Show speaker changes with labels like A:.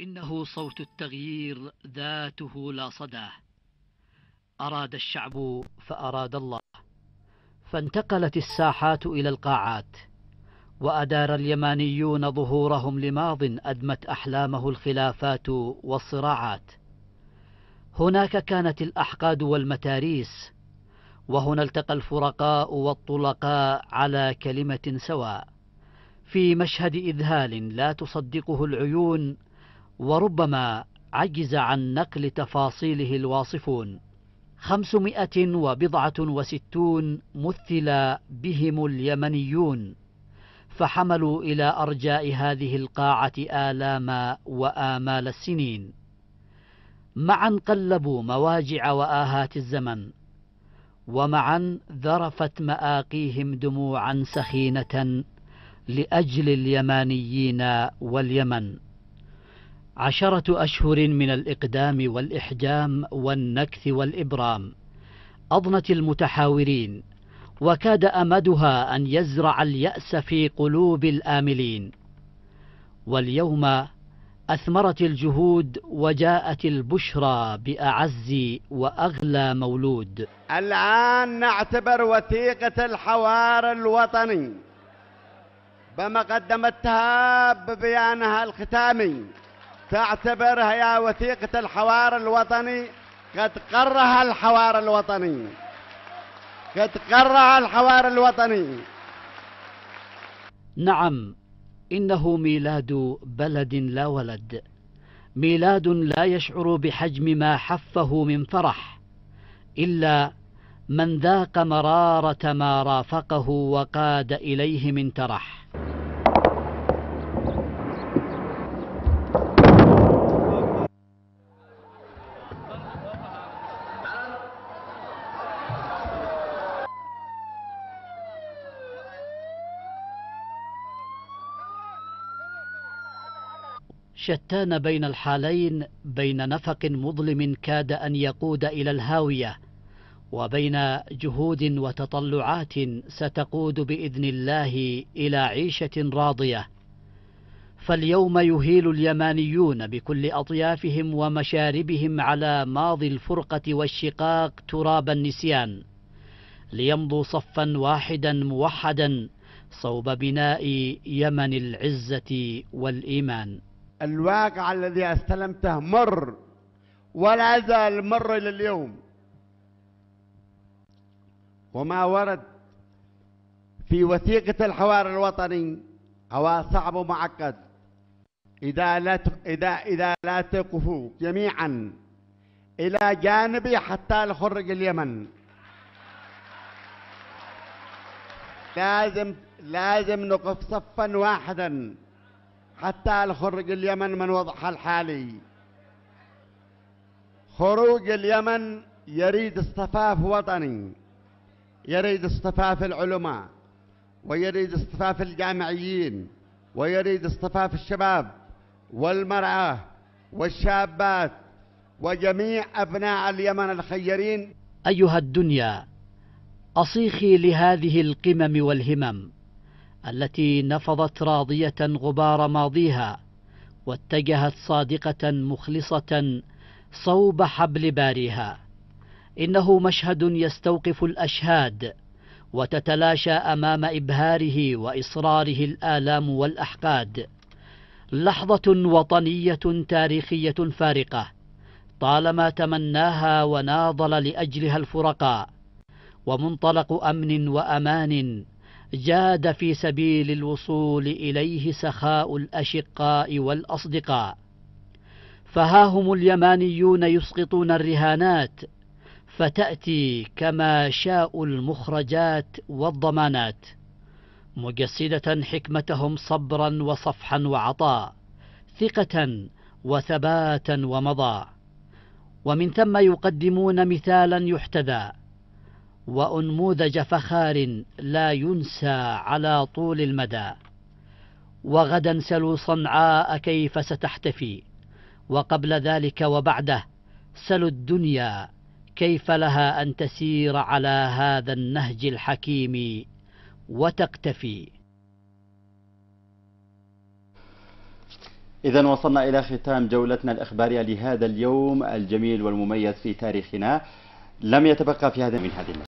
A: إنه صوت التغيير ذاته لا صداه أراد الشعب فأراد الله فانتقلت الساحات إلى القاعات وأدار اليمانيون ظهورهم لماض أدمت أحلامه الخلافات والصراعات هناك كانت الأحقاد والمتاريس وهنا التقى الفرقاء والطلقاء على كلمة سواء في مشهد إذهال لا تصدقه العيون وربما عجز عن نقل تفاصيله الواصفون خمسمائة وبضعة وستون مثل بهم اليمنيون فحملوا إلى أرجاء هذه القاعة آلام وآمال السنين معا قلبوا مواجع وآهات الزمن ومعا ذرفت مآقيهم دموعا سخينة لأجل اليمانيين واليمن عشرة أشهر من الإقدام والإحجام والنكث والإبرام أضنت المتحاورين وكاد أمدها أن يزرع اليأس في قلوب الآملين واليوم أثمرت الجهود وجاءت البشرى بأعز وأغلى مولود
B: الآن نعتبر وثيقة الحوار الوطني بما قدمتها ببيانها الختامي تعتبرها يا وثيقة الحوار الوطني قد قرها الحوار الوطني قد قرها الحوار الوطني
A: نعم إنه ميلاد بلد لا ولد ميلاد لا يشعر بحجم ما حفه من فرح إلا من ذاق مرارة ما رافقه وقاد إليه من ترح شتان بين الحالين بين نفق مظلم كاد ان يقود الى الهاويه وبين جهود وتطلعات ستقود باذن الله الى عيشه راضيه فاليوم يهيل اليمانيون بكل اطيافهم ومشاربهم على ماضي الفرقه والشقاق تراب النسيان ليمضوا صفا واحدا موحدا صوب بناء يمن العزه والايمان
B: الواقع الذي استلمته مر ولا زال مر إلى اليوم وما ورد في وثيقة الحوار الوطني هو صعب ومعقد إذا لا إذا إذا لا تقفوا جميعا إلى جانبي حتى نخرج اليمن لازم لازم نقف صفا واحدا حتى الخرج اليمن من وضعها الحالي خروج اليمن يريد اصطفاف وطني يريد اصطفاف العلماء ويريد اصطفاف الجامعيين ويريد اصطفاف الشباب والمرأة والشابات وجميع أبناء اليمن الخيرين
A: أيها الدنيا أصيخي لهذه القمم والهمم التي نفضت راضية غبار ماضيها واتجهت صادقة مخلصة صوب حبل باريها إنه مشهد يستوقف الأشهاد وتتلاشى أمام إبهاره وإصراره الآلام والأحقاد لحظة وطنية تاريخية فارقة طالما تمناها وناضل لأجلها الفرقاء ومنطلق أمن وأمان جاد في سبيل الوصول إليه سخاء الأشقاء والأصدقاء فها هم اليمانيون يسقطون الرهانات فتأتي كما شاء المخرجات والضمانات مجسدة حكمتهم صبرا وصفحا وعطاء ثقة وثباتا ومضى ومن ثم يقدمون مثالا يحتذى وأنموذج فخار لا ينسى على طول المدى وغدا سلوا صنعاء كيف ستحتفي وقبل ذلك وبعده سلوا الدنيا كيف لها أن تسير على هذا النهج الحكيم وتقتفي
B: إذا وصلنا إلى ختام جولتنا الإخبارية لهذا اليوم الجميل والمميز في تاريخنا لم يتبقى في هذا من هذه